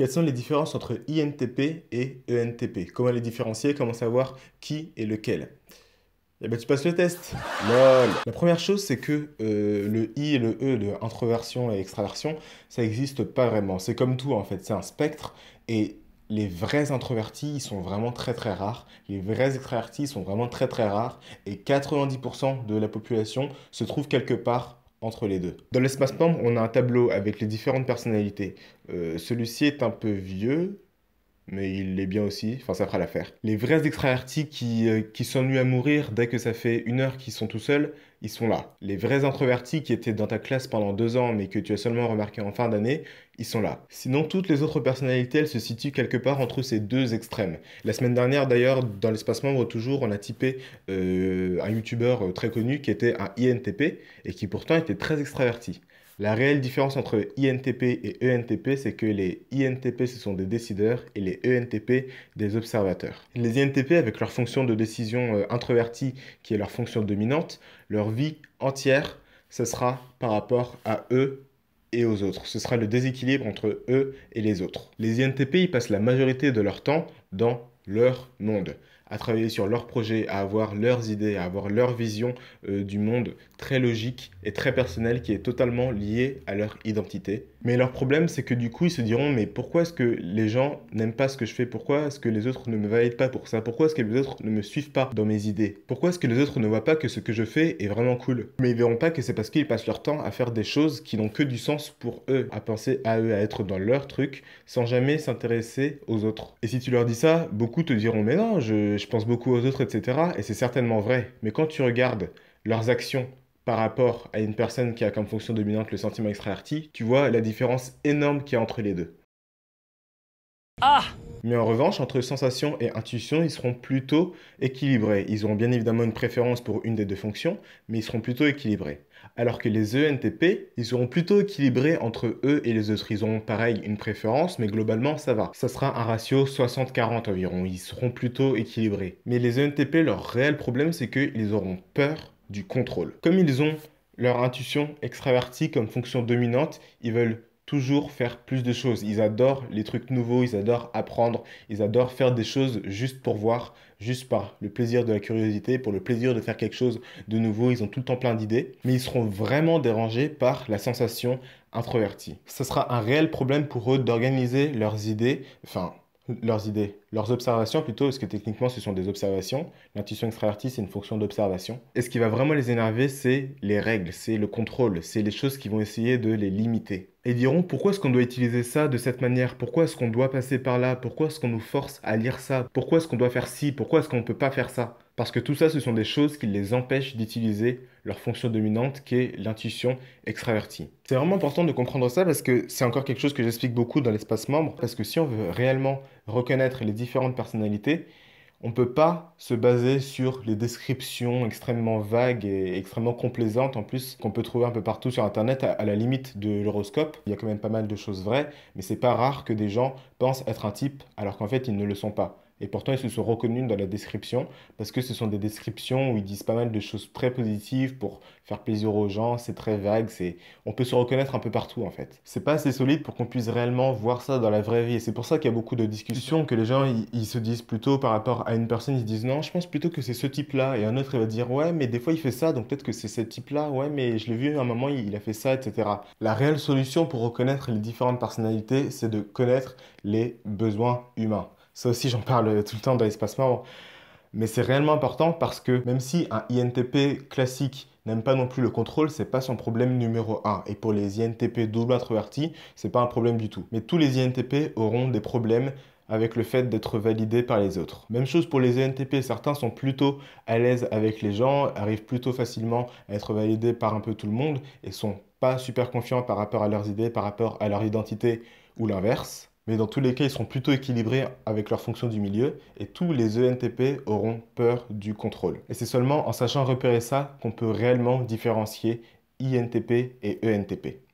Quelles sont les différences entre INTP et ENTP Comment les différencier Comment savoir qui est lequel eh bien, tu passes le test. La première chose, c'est que euh, le I et le E de introversion et extraversion, ça n'existe pas vraiment. C'est comme tout en fait, c'est un spectre et les vrais introvertis, ils sont vraiment très très rares. Les vrais extravertis, sont vraiment très très rares. Et 90% de la population se trouve quelque part entre les deux. Dans l'espace pomme, on a un tableau avec les différentes personnalités. Euh, celui-ci est un peu vieux, mais il est bien aussi, enfin ça fera l'affaire. Les vrais extravertis qui, sont euh, qui s'ennuient à mourir dès que ça fait une heure qu'ils sont tout seuls, ils sont là. Les vrais introvertis qui étaient dans ta classe pendant deux ans mais que tu as seulement remarqué en fin d'année, ils sont là. Sinon, toutes les autres personnalités, elles se situent quelque part entre ces deux extrêmes. La semaine dernière, d'ailleurs, dans l'espace membre, toujours, on a typé euh, un youtubeur euh, très connu qui était un INTP et qui pourtant était très extraverti. La réelle différence entre INTP et ENTP, c'est que les INTP, ce sont des décideurs et les ENTP, des observateurs. Les INTP, avec leur fonction de décision euh, introvertie, qui est leur fonction dominante, leur vie entière, ce sera par rapport à eux et aux autres. Ce sera le déséquilibre entre eux et les autres. Les INTP, ils passent la majorité de leur temps dans leur monde à travailler sur leurs projets, à avoir leurs idées, à avoir leur vision euh, du monde très logique et très personnelle qui est totalement liée à leur identité. Mais leur problème, c'est que du coup, ils se diront mais pourquoi est-ce que les gens n'aiment pas ce que je fais Pourquoi est-ce que les autres ne me valident pas pour ça Pourquoi est-ce que les autres ne me suivent pas dans mes idées Pourquoi est-ce que les autres ne voient pas que ce que je fais est vraiment cool Mais ils verront pas que c'est parce qu'ils passent leur temps à faire des choses qui n'ont que du sens pour eux, à penser à eux, à être dans leur truc, sans jamais s'intéresser aux autres. Et si tu leur dis ça, beaucoup te diront mais non, je je pense beaucoup aux autres, etc. Et c'est certainement vrai. Mais quand tu regardes leurs actions par rapport à une personne qui a comme fonction dominante le sentiment extraverti, tu vois la différence énorme qu'il y a entre les deux. Ah mais en revanche, entre sensation et intuition, ils seront plutôt équilibrés. Ils auront bien évidemment une préférence pour une des deux fonctions, mais ils seront plutôt équilibrés. Alors que les ENTP, ils seront plutôt équilibrés entre eux et les autres. Ils auront pareil une préférence, mais globalement ça va. Ça sera un ratio 60-40 environ. Ils seront plutôt équilibrés. Mais les ENTP, leur réel problème, c'est qu'ils auront peur du contrôle. Comme ils ont leur intuition extravertie comme fonction dominante, ils veulent toujours faire plus de choses. Ils adorent les trucs nouveaux, ils adorent apprendre, ils adorent faire des choses juste pour voir, juste par le plaisir de la curiosité, pour le plaisir de faire quelque chose de nouveau. Ils ont tout le temps plein d'idées, mais ils seront vraiment dérangés par la sensation introvertie. Ce sera un réel problème pour eux d'organiser leurs idées, enfin leurs idées, leurs observations plutôt, parce que techniquement ce sont des observations. L'intuition extravertie, c'est une fonction d'observation. Et ce qui va vraiment les énerver, c'est les règles, c'est le contrôle, c'est les choses qui vont essayer de les limiter. Et ils diront pourquoi est-ce qu'on doit utiliser ça de cette manière, pourquoi est-ce qu'on doit passer par là, pourquoi est-ce qu'on nous force à lire ça, pourquoi est-ce qu'on doit faire ci, pourquoi est-ce qu'on ne peut pas faire ça. Parce que tout ça, ce sont des choses qui les empêchent d'utiliser leur fonction dominante qui est l'intuition extravertie. C'est vraiment important de comprendre ça parce que c'est encore quelque chose que j'explique beaucoup dans l'espace membre, parce que si on veut réellement reconnaître les différentes personnalités, on ne peut pas se baser sur les descriptions extrêmement vagues et extrêmement complaisantes, en plus, qu'on peut trouver un peu partout sur Internet, à, la limite de l'horoscope. Il y a quand même pas mal de choses vraies, mais ce n'est pas rare que des gens pensent être un type alors qu'en fait ils ne le sont pas. Et pourtant, ils se sont reconnus dans la description parce que ce sont des descriptions où ils disent pas mal de choses très positives pour faire plaisir aux gens. C'est très vague, c'est on peut se reconnaître un peu partout en fait. C'est pas assez solide pour qu'on puisse réellement voir ça dans la vraie vie. Et c'est pour ça qu'il y a beaucoup de discussions que les gens ils, se disent plutôt par rapport à une personne, ils disent non, je pense plutôt que c'est ce type-là. Et un autre il va dire ouais, mais des fois il fait ça, donc peut-être que c'est ce type-là. Ouais, mais je l'ai vu à un moment, il a fait ça, etc. La réelle solution pour reconnaître les différentes personnalités, c'est de connaître les besoins humains. Ça aussi, j'en parle tout le temps dans l'espace membre, Mais c'est réellement important parce que même si un INTP classique n'aime pas non plus le contrôle, c'est pas son problème numéro 1. Et pour les INTP double introvertis, c'est pas un problème du tout. Mais tous les INTP auront des problèmes avec le fait d'être validé par les autres. Même chose pour les INTP, certains sont plutôt à l'aise avec les gens, arrivent plutôt facilement à être validés par un peu tout le monde et sont pas super confiants par rapport à leurs idées, par rapport à leur identité ou l'inverse mais dans tous les cas, ils sont plutôt équilibrés avec leur fonction du milieu et tous les ENTP auront peur du contrôle. Et c'est seulement en sachant repérer ça qu'on peut réellement différencier INTP et ENTP.